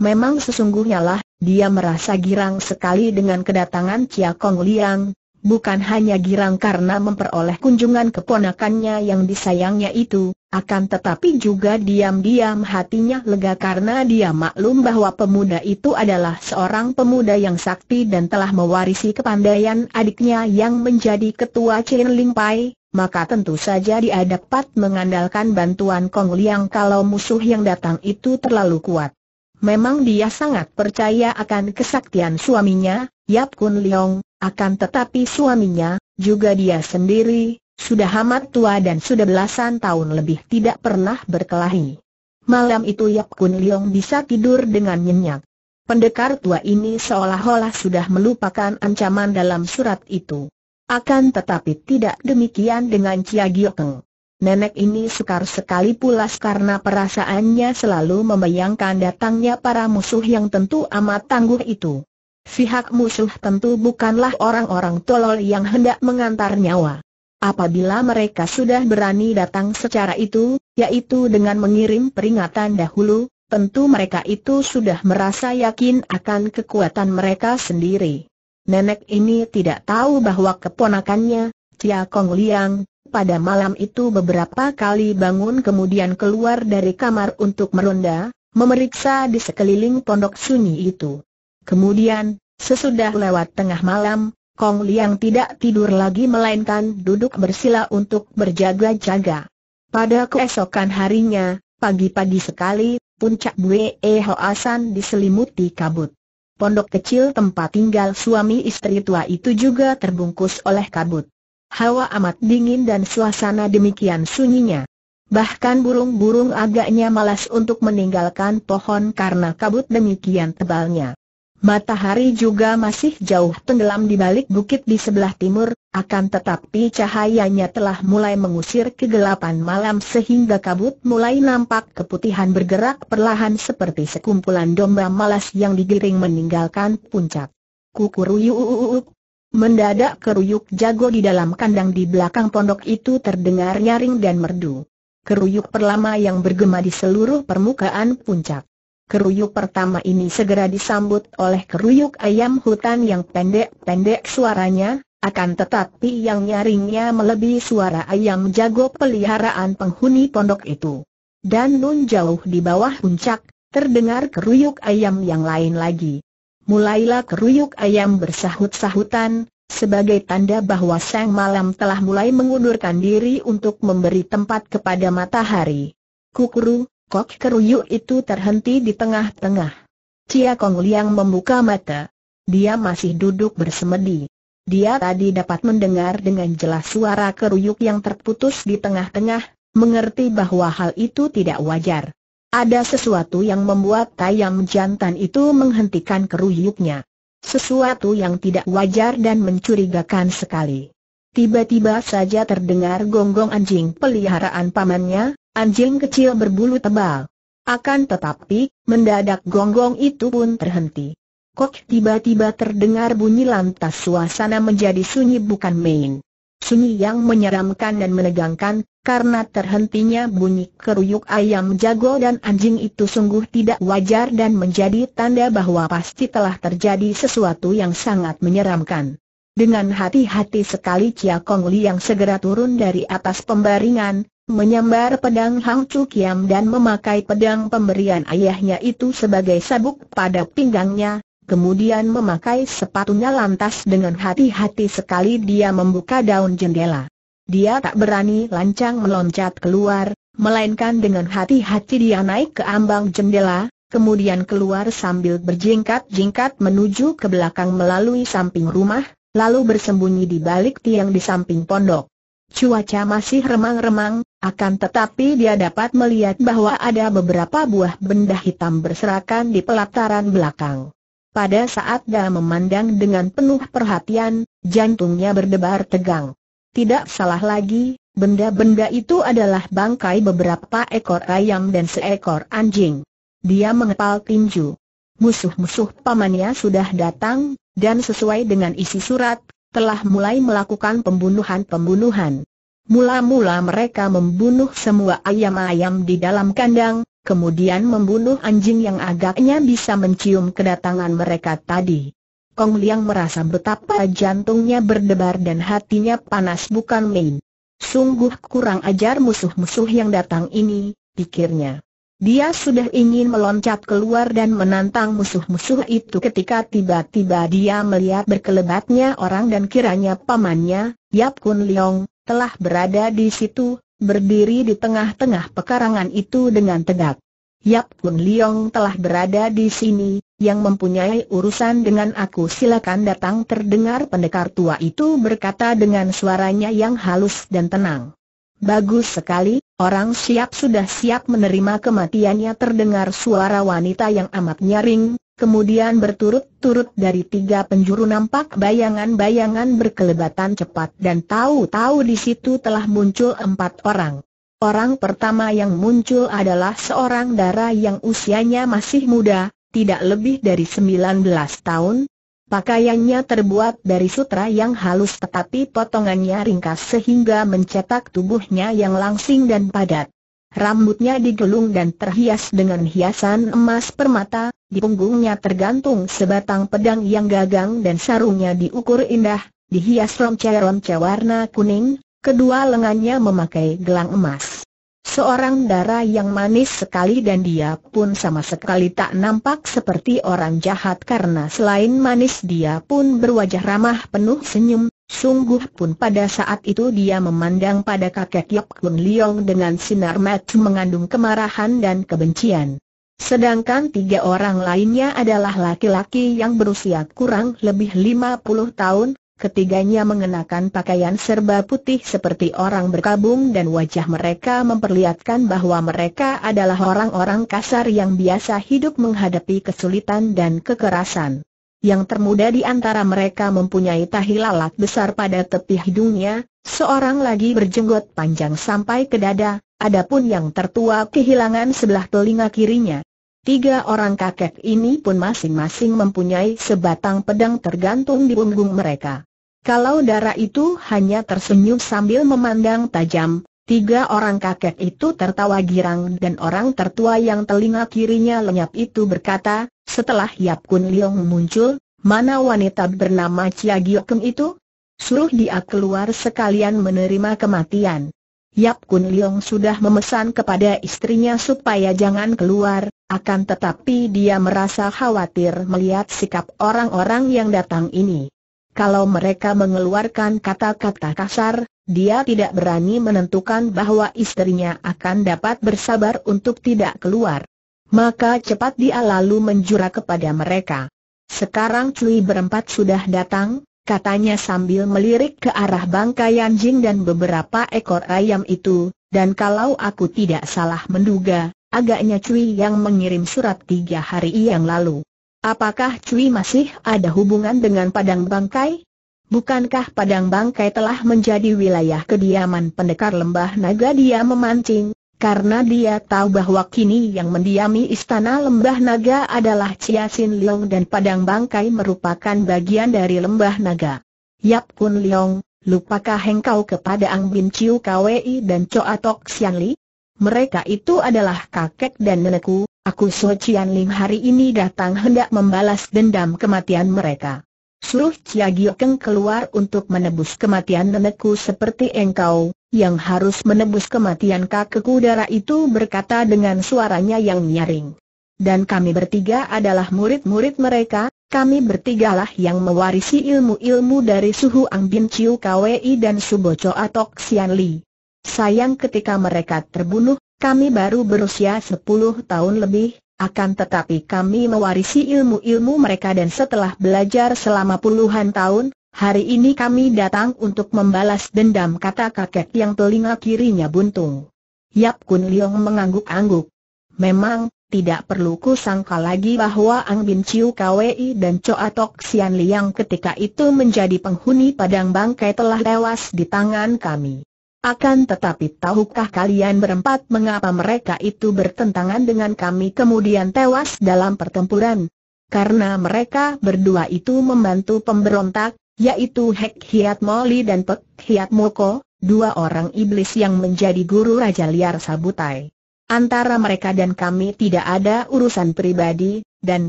Memang sesungguhnya lah, dia merasa girang sekali dengan kedatangan Chia Kong Liang, Bukan hanya girang karena memperoleh kunjungan keponakannya yang disayangnya itu, akan tetapi juga diam-diam hatinya lega karena dia maklum bahwa pemuda itu adalah seorang pemuda yang sakti dan telah mewarisi kepandaian adiknya yang menjadi ketua Chin Ling Pai, maka tentu saja dia dapat mengandalkan bantuan Kong Liang kalau musuh yang datang itu terlalu kuat. Memang dia sangat percaya akan kesaktian suaminya, Yap Kun Leong, akan tetapi suaminya, juga dia sendiri, sudah amat tua dan sudah belasan tahun lebih tidak pernah berkelahi. Malam itu Yap Kun Leong bisa tidur dengan nyenyak. Pendekar tua ini seolah-olah sudah melupakan ancaman dalam surat itu. Akan tetapi tidak demikian dengan Chia Giokeng. Nenek ini sukar sekali pulas karena perasaannya selalu membayangkan datangnya para musuh yang tentu amat tangguh itu. Pihak musuh tentu bukanlah orang-orang tolol yang hendak mengantar nyawa. Apabila mereka sudah berani datang secara itu, yaitu dengan mengirim peringatan dahulu, tentu mereka itu sudah merasa yakin akan kekuatan mereka sendiri. Nenek ini tidak tahu bahwa keponakannya, Tia Kong Liang, pada malam itu beberapa kali bangun kemudian keluar dari kamar untuk meronda, memeriksa di sekeliling pondok sunyi itu. Kemudian, sesudah lewat tengah malam, Kong Liang tidak tidur lagi melainkan duduk bersila untuk berjaga-jaga. Pada keesokan harinya, pagi-pagi sekali, puncak Bue Hoasan diselimuti kabut. Pondok kecil tempat tinggal suami istri tua itu juga terbungkus oleh kabut. Hawa amat dingin dan suasana demikian sunyinya. Bahkan burung-burung agaknya malas untuk meninggalkan pohon karena kabut demikian tebalnya. Matahari juga masih jauh tenggelam di balik bukit di sebelah timur, akan tetapi cahayanya telah mulai mengusir kegelapan malam sehingga kabut mulai nampak keputihan bergerak perlahan seperti sekumpulan domba malas yang digiring meninggalkan puncak. Kukuruyuk, Mendadak keruyuk jago di dalam kandang di belakang pondok itu terdengar nyaring dan merdu. Keruyuk perlama yang bergema di seluruh permukaan puncak. Keruyuk pertama ini segera disambut oleh keruyuk ayam hutan yang pendek-pendek suaranya, akan tetapi yang nyaringnya melebihi suara ayam jago peliharaan penghuni pondok itu. Dan nun jauh di bawah puncak, terdengar keruyuk ayam yang lain lagi mulailah keruyuk ayam bersahut-sahutan, sebagai tanda bahwa sang malam telah mulai mengundurkan diri untuk memberi tempat kepada matahari. Kukuru, kok keruyuk itu terhenti di tengah-tengah. Cia Kong Liang membuka mata. Dia masih duduk bersemedi. Dia tadi dapat mendengar dengan jelas suara keruyuk yang terputus di tengah-tengah, mengerti bahwa hal itu tidak wajar. Ada sesuatu yang membuat tayam jantan itu menghentikan keruyuknya. Sesuatu yang tidak wajar dan mencurigakan sekali. Tiba-tiba saja terdengar gonggong anjing peliharaan pamannya, anjing kecil berbulu tebal. Akan tetapi, mendadak gonggong itu pun terhenti. Kok tiba-tiba terdengar bunyi lantas suasana menjadi sunyi bukan main. Sunyi yang menyeramkan dan menegangkan, karena terhentinya bunyi keruyuk ayam jago dan anjing itu sungguh tidak wajar dan menjadi tanda bahwa pasti telah terjadi sesuatu yang sangat menyeramkan. Dengan hati-hati sekali Chia Kong yang segera turun dari atas pembaringan, menyambar pedang Hang Chu Kiam dan memakai pedang pemberian ayahnya itu sebagai sabuk pada pinggangnya, kemudian memakai sepatunya lantas dengan hati-hati sekali dia membuka daun jendela dia tak berani lancang meloncat keluar, melainkan dengan hati-hati dia naik ke ambang jendela, kemudian keluar sambil berjingkat-jingkat menuju ke belakang melalui samping rumah, lalu bersembunyi di balik tiang di samping pondok. Cuaca masih remang-remang, akan tetapi dia dapat melihat bahwa ada beberapa buah benda hitam berserakan di pelataran belakang. Pada saat dia memandang dengan penuh perhatian, jantungnya berdebar tegang. Tidak salah lagi, benda-benda itu adalah bangkai beberapa ekor ayam dan seekor anjing. Dia mengepal tinju. Musuh-musuh pamannya sudah datang, dan sesuai dengan isi surat, telah mulai melakukan pembunuhan-pembunuhan. Mula-mula mereka membunuh semua ayam-ayam di dalam kandang, kemudian membunuh anjing yang agaknya bisa mencium kedatangan mereka tadi. Kong Liang merasa betapa jantungnya berdebar dan hatinya panas bukan main. Sungguh kurang ajar musuh-musuh yang datang ini, pikirnya. Dia sudah ingin meloncat keluar dan menantang musuh-musuh itu ketika tiba-tiba dia melihat berkelebatnya orang dan kiranya pamannya, Yap Kun Leong, telah berada di situ, berdiri di tengah-tengah pekarangan itu dengan tegak. Yap Kun Liong telah berada di sini, yang mempunyai urusan dengan aku silakan datang terdengar pendekar tua itu berkata dengan suaranya yang halus dan tenang. Bagus sekali, orang siap sudah siap menerima kematiannya terdengar suara wanita yang amat nyaring, kemudian berturut-turut dari tiga penjuru nampak bayangan-bayangan berkelebatan cepat dan tahu-tahu di situ telah muncul empat orang. Orang pertama yang muncul adalah seorang dara yang usianya masih muda, tidak lebih dari 19 tahun. Pakaiannya terbuat dari sutra yang halus tetapi potongannya ringkas sehingga mencetak tubuhnya yang langsing dan padat. Rambutnya digelung dan terhias dengan hiasan emas permata, di punggungnya tergantung sebatang pedang yang gagang dan sarungnya diukur indah, dihias romce-romce warna kuning, Kedua lengannya memakai gelang emas. Seorang dara yang manis sekali dan dia pun sama sekali tak nampak seperti orang jahat karena selain manis dia pun berwajah ramah penuh senyum, sungguh pun pada saat itu dia memandang pada kakek Yop Kun Leong dengan sinar mata mengandung kemarahan dan kebencian. Sedangkan tiga orang lainnya adalah laki-laki yang berusia kurang lebih lima puluh tahun, Ketiganya mengenakan pakaian serba putih seperti orang berkabung dan wajah mereka memperlihatkan bahwa mereka adalah orang-orang kasar yang biasa hidup menghadapi kesulitan dan kekerasan. Yang termuda di antara mereka mempunyai tahi lalat besar pada tepi hidungnya, seorang lagi berjenggot panjang sampai ke dada, adapun yang tertua kehilangan sebelah telinga kirinya. Tiga orang kakek ini pun masing-masing mempunyai sebatang pedang tergantung di punggung mereka. Kalau darah itu hanya tersenyum sambil memandang tajam, tiga orang kakek itu tertawa girang dan orang tertua yang telinga kirinya lenyap itu berkata, setelah Yap Kun Leong muncul, mana wanita bernama Chia Giokeng itu? Suruh dia keluar sekalian menerima kematian. Yap Kun Leong sudah memesan kepada istrinya supaya jangan keluar, akan tetapi dia merasa khawatir melihat sikap orang-orang yang datang ini. Kalau mereka mengeluarkan kata-kata kasar, dia tidak berani menentukan bahwa istrinya akan dapat bersabar untuk tidak keluar. Maka cepat dia lalu menjura kepada mereka. Sekarang Cui berempat sudah datang, katanya sambil melirik ke arah bangkai anjing dan beberapa ekor ayam itu, dan kalau aku tidak salah menduga, agaknya Cui yang mengirim surat tiga hari yang lalu. Apakah Cui masih ada hubungan dengan Padang Bangkai? Bukankah Padang Bangkai telah menjadi wilayah kediaman pendekar lembah naga dia memancing, karena dia tahu bahwa kini yang mendiami istana lembah naga adalah Chia Sin Leong dan Padang Bangkai merupakan bagian dari lembah naga. Yap Kun Leong, lupakah engkau kepada Ang Bin Chiu Kwei dan Choa Tok Sian Li? Mereka itu adalah kakek dan nenekku, Aku So Chian Lim hari ini datang hendak membalas dendam kematian mereka. Suruh Cia Gio Keng keluar untuk menebus kematian nenekku seperti engkau, yang harus menebus kematian kakek darah itu berkata dengan suaranya yang nyaring. Dan kami bertiga adalah murid-murid mereka, kami bertigalah yang mewarisi ilmu-ilmu dari suhu Ang Bin Chiu Kwei dan Subo Choa Atok Sian Li. Sayang ketika mereka terbunuh, kami baru berusia 10 tahun lebih, akan tetapi kami mewarisi ilmu-ilmu mereka dan setelah belajar selama puluhan tahun, hari ini kami datang untuk membalas dendam kata kakek yang telinga kirinya buntung. Yap Kun Leong mengangguk-angguk. Memang, tidak perlu ku sangka lagi bahwa Ang Bin Chiu Kwei dan Choa Tok Sian Liang ketika itu menjadi penghuni padang bangkai telah tewas di tangan kami. Akan tetapi tahukah kalian berempat mengapa mereka itu bertentangan dengan kami kemudian tewas dalam pertempuran? Karena mereka berdua itu membantu pemberontak, yaitu Hek Hiat Moli dan Pek Hiat Moko, dua orang iblis yang menjadi guru Raja Liar Sabutai. Antara mereka dan kami tidak ada urusan pribadi, dan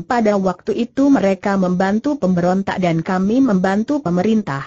pada waktu itu mereka membantu pemberontak dan kami membantu pemerintah.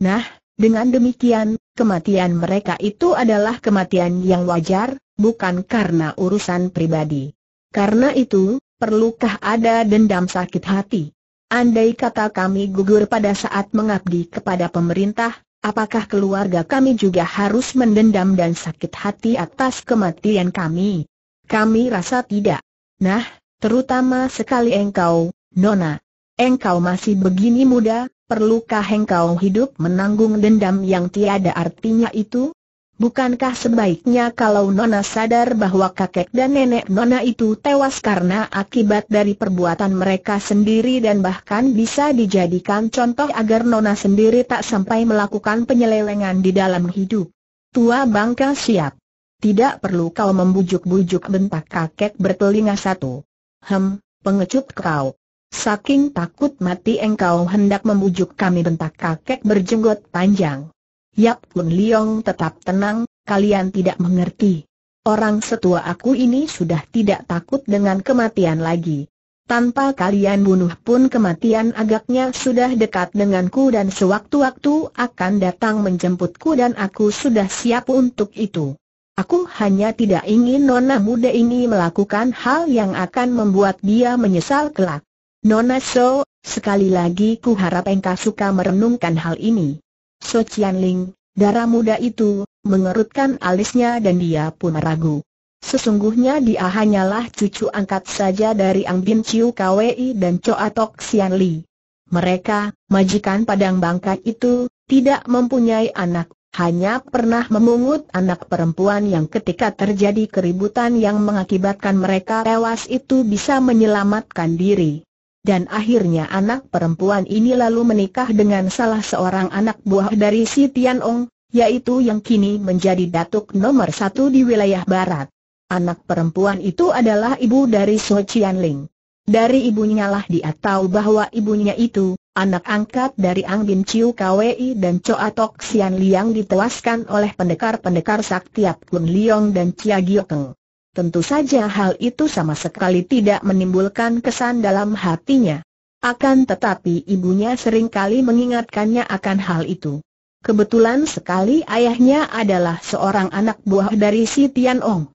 Nah, dengan demikian, kematian mereka itu adalah kematian yang wajar, bukan karena urusan pribadi. Karena itu, perlukah ada dendam sakit hati? Andai kata kami gugur pada saat mengabdi kepada pemerintah, apakah keluarga kami juga harus mendendam dan sakit hati atas kematian kami? Kami rasa tidak. Nah, terutama sekali engkau, Nona. Engkau masih begini muda, perlukah engkau hidup menanggung dendam yang tiada artinya itu? Bukankah sebaiknya kalau Nona sadar bahwa kakek dan nenek Nona itu tewas karena akibat dari perbuatan mereka sendiri dan bahkan bisa dijadikan contoh agar Nona sendiri tak sampai melakukan penyelewengan di dalam hidup? Tua bangka siap. Tidak perlu kau membujuk-bujuk bentak kakek bertelinga satu. Hem, pengecut kau. Saking takut mati engkau hendak membujuk kami bentak kakek berjenggot panjang. Yap Kun Liong tetap tenang, kalian tidak mengerti. Orang setua aku ini sudah tidak takut dengan kematian lagi. Tanpa kalian bunuh pun kematian agaknya sudah dekat denganku dan sewaktu-waktu akan datang menjemputku dan aku sudah siap untuk itu. Aku hanya tidak ingin nona muda ini melakukan hal yang akan membuat dia menyesal kelak. Nona So, sekali lagi ku harap engkau suka merenungkan hal ini. So Chian Ling, darah muda itu, mengerutkan alisnya dan dia pun ragu. Sesungguhnya dia hanyalah cucu angkat saja dari Ang Bin Chiu Kwei dan Choa Tok Sian Li. Mereka, majikan padang bangka itu, tidak mempunyai anak, hanya pernah memungut anak perempuan yang ketika terjadi keributan yang mengakibatkan mereka tewas itu bisa menyelamatkan diri dan akhirnya anak perempuan ini lalu menikah dengan salah seorang anak buah dari si Tian Ong, yaitu yang kini menjadi datuk nomor satu di wilayah barat. Anak perempuan itu adalah ibu dari So Chian Ling. Dari ibunya lah dia tahu bahwa ibunya itu, anak angkat dari Ang Bin Chiu Kwei dan Choa Tok Sian Liang ditewaskan oleh pendekar-pendekar Saktiap Kun Liong dan Chia Giokeng. Tentu saja hal itu sama sekali tidak menimbulkan kesan dalam hatinya. Akan tetapi ibunya sering kali mengingatkannya akan hal itu. Kebetulan sekali ayahnya adalah seorang anak buah dari si Tian Ong.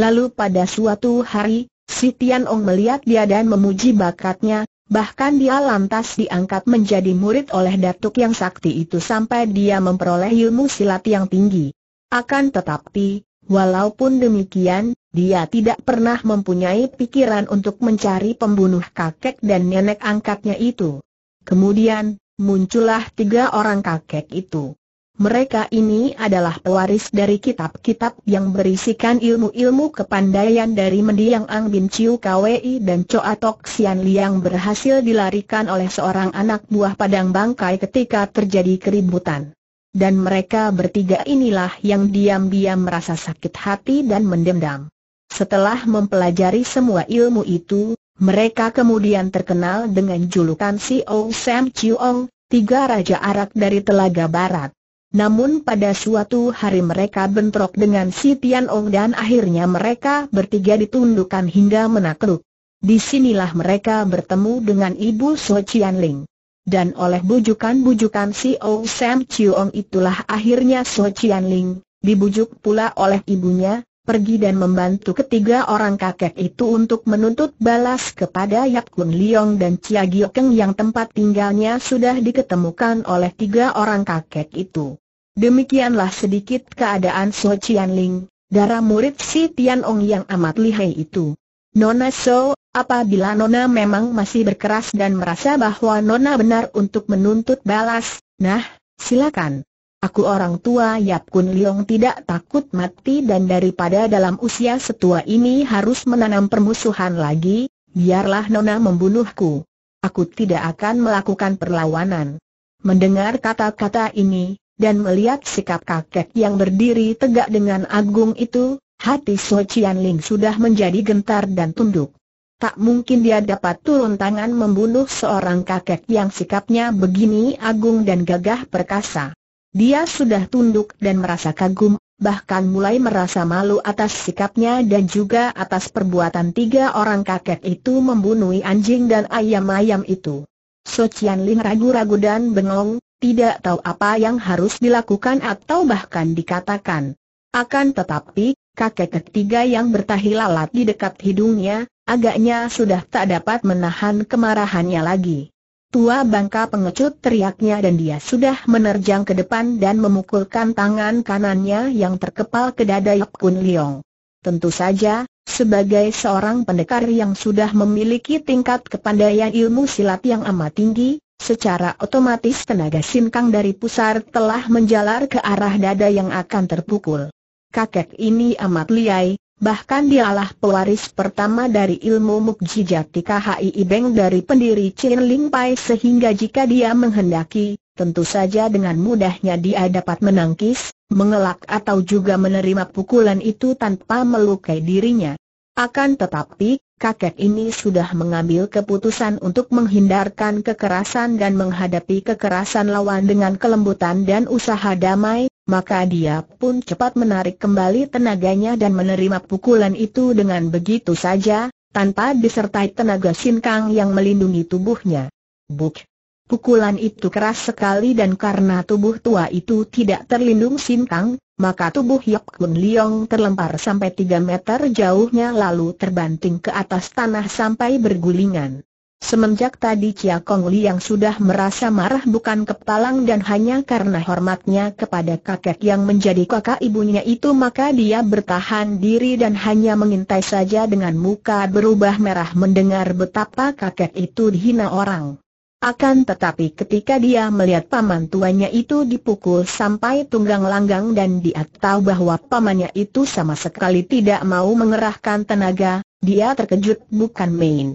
Lalu pada suatu hari, si Tian Ong melihat dia dan memuji bakatnya, bahkan dia lantas diangkat menjadi murid oleh datuk yang sakti itu sampai dia memperoleh ilmu silat yang tinggi. Akan tetapi, walaupun demikian, dia tidak pernah mempunyai pikiran untuk mencari pembunuh kakek dan nenek angkatnya itu. Kemudian, muncullah tiga orang kakek itu. Mereka ini adalah pewaris dari kitab-kitab yang berisikan ilmu-ilmu kepandaian dari mendiang Ang Bin Chiu Kwei dan Choa Tok Sian Liang berhasil dilarikan oleh seorang anak buah padang bangkai ketika terjadi keributan. Dan mereka bertiga inilah yang diam-diam merasa sakit hati dan mendendam. Setelah mempelajari semua ilmu itu, mereka kemudian terkenal dengan julukan Si O Sam Chiu Ong, tiga raja arak dari Telaga Barat. Namun pada suatu hari mereka bentrok dengan si Tian Ong dan akhirnya mereka bertiga ditundukkan hingga menakluk. Disinilah mereka bertemu dengan ibu So Chian Ling. Dan oleh bujukan-bujukan si O Sam Chiu Ong itulah akhirnya So Chian Ling, dibujuk pula oleh ibunya, pergi dan membantu ketiga orang kakek itu untuk menuntut balas kepada Yap Kun Liong dan Chia Gio Keng yang tempat tinggalnya sudah diketemukan oleh tiga orang kakek itu. Demikianlah sedikit keadaan So Chian Ling, darah murid si Tian Ong yang amat lihai itu. Nona So, apabila Nona memang masih berkeras dan merasa bahwa Nona benar untuk menuntut balas, nah, silakan. Aku orang tua Yap Kun Leong tidak takut mati dan daripada dalam usia setua ini harus menanam permusuhan lagi, biarlah Nona membunuhku. Aku tidak akan melakukan perlawanan. Mendengar kata-kata ini, dan melihat sikap kakek yang berdiri tegak dengan agung itu, hati So Chian Ling sudah menjadi gentar dan tunduk. Tak mungkin dia dapat turun tangan membunuh seorang kakek yang sikapnya begini agung dan gagah perkasa. Dia sudah tunduk dan merasa kagum, bahkan mulai merasa malu atas sikapnya dan juga atas perbuatan tiga orang kakek itu membunuh anjing dan ayam-ayam itu. So Chian Ling ragu-ragu dan bengong, tidak tahu apa yang harus dilakukan atau bahkan dikatakan. Akan tetapi, kakek ketiga yang bertahi lalat di dekat hidungnya, agaknya sudah tak dapat menahan kemarahannya lagi. Tua bangka pengecut teriaknya dan dia sudah menerjang ke depan dan memukulkan tangan kanannya yang terkepal ke dada Yap Kun Leong. Tentu saja, sebagai seorang pendekar yang sudah memiliki tingkat kepandaian ilmu silat yang amat tinggi, secara otomatis tenaga sinkang dari pusar telah menjalar ke arah dada yang akan terpukul. Kakek ini amat liai, Bahkan dialah pewaris pertama dari ilmu mukjizat KHI Ibeng dari pendiri Chin Ling Pai sehingga jika dia menghendaki, tentu saja dengan mudahnya dia dapat menangkis, mengelak atau juga menerima pukulan itu tanpa melukai dirinya. Akan tetapi, kakek ini sudah mengambil keputusan untuk menghindarkan kekerasan dan menghadapi kekerasan lawan dengan kelembutan dan usaha damai, maka dia pun cepat menarik kembali tenaganya dan menerima pukulan itu dengan begitu saja, tanpa disertai tenaga sinkang yang melindungi tubuhnya. Buk! Pukulan itu keras sekali dan karena tubuh tua itu tidak terlindung sinkang, maka tubuh Yap Kun Leong terlempar sampai 3 meter jauhnya lalu terbanting ke atas tanah sampai bergulingan. Semenjak tadi Chia Kong Li yang sudah merasa marah bukan kepalang dan hanya karena hormatnya kepada kakek yang menjadi kakak ibunya itu maka dia bertahan diri dan hanya mengintai saja dengan muka berubah merah mendengar betapa kakek itu dihina orang. Akan tetapi ketika dia melihat paman tuanya itu dipukul sampai tunggang langgang dan dia tahu bahwa pamannya itu sama sekali tidak mau mengerahkan tenaga, dia terkejut bukan main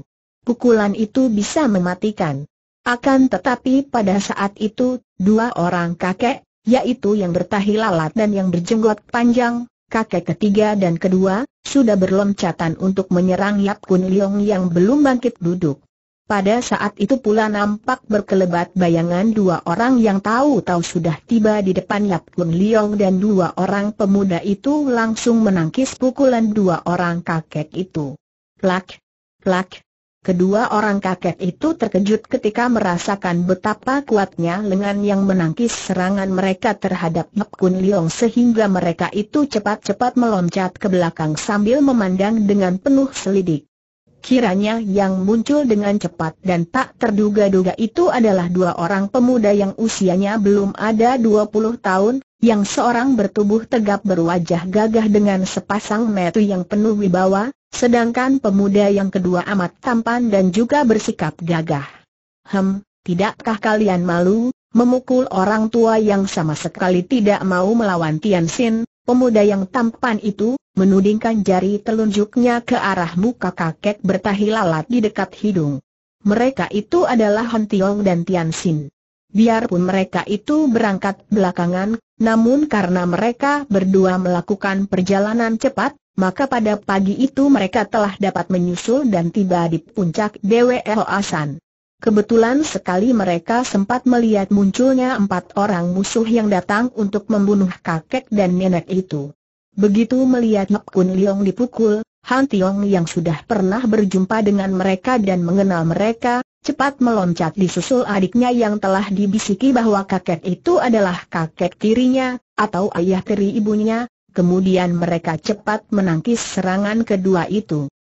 pukulan itu bisa mematikan. Akan tetapi pada saat itu, dua orang kakek, yaitu yang bertahi lalat dan yang berjenggot panjang, kakek ketiga dan kedua, sudah berloncatan untuk menyerang Yap Kun Leong yang belum bangkit duduk. Pada saat itu pula nampak berkelebat bayangan dua orang yang tahu-tahu sudah tiba di depan Yap Kun Leong dan dua orang pemuda itu langsung menangkis pukulan dua orang kakek itu. Plak, plak, Kedua orang kakek itu terkejut ketika merasakan betapa kuatnya lengan yang menangkis serangan mereka terhadap Yap Kun Leong sehingga mereka itu cepat-cepat meloncat ke belakang sambil memandang dengan penuh selidik. Kiranya yang muncul dengan cepat dan tak terduga-duga itu adalah dua orang pemuda yang usianya belum ada 20 tahun, yang seorang bertubuh tegap berwajah gagah dengan sepasang metu yang penuh wibawa, sedangkan pemuda yang kedua amat tampan dan juga bersikap gagah. Hem, tidakkah kalian malu, memukul orang tua yang sama sekali tidak mau melawan Tian Xin, pemuda yang tampan itu, menudingkan jari telunjuknya ke arah muka kakek bertahi lalat di dekat hidung. Mereka itu adalah Han Tiong dan Tian Xin. Biarpun mereka itu berangkat belakangan, namun karena mereka berdua melakukan perjalanan cepat, maka pada pagi itu mereka telah dapat menyusul dan tiba di puncak DWL Asan. Kebetulan sekali mereka sempat melihat munculnya empat orang musuh yang datang untuk membunuh kakek dan nenek itu. Begitu melihat Yap Kun Leong dipukul, Han Tiong yang sudah pernah berjumpa dengan mereka dan mengenal mereka, cepat meloncat disusul adiknya yang telah dibisiki bahwa kakek itu adalah kakek tirinya, atau ayah tiri ibunya, kemudian mereka cepat menangkis serangan kedua itu.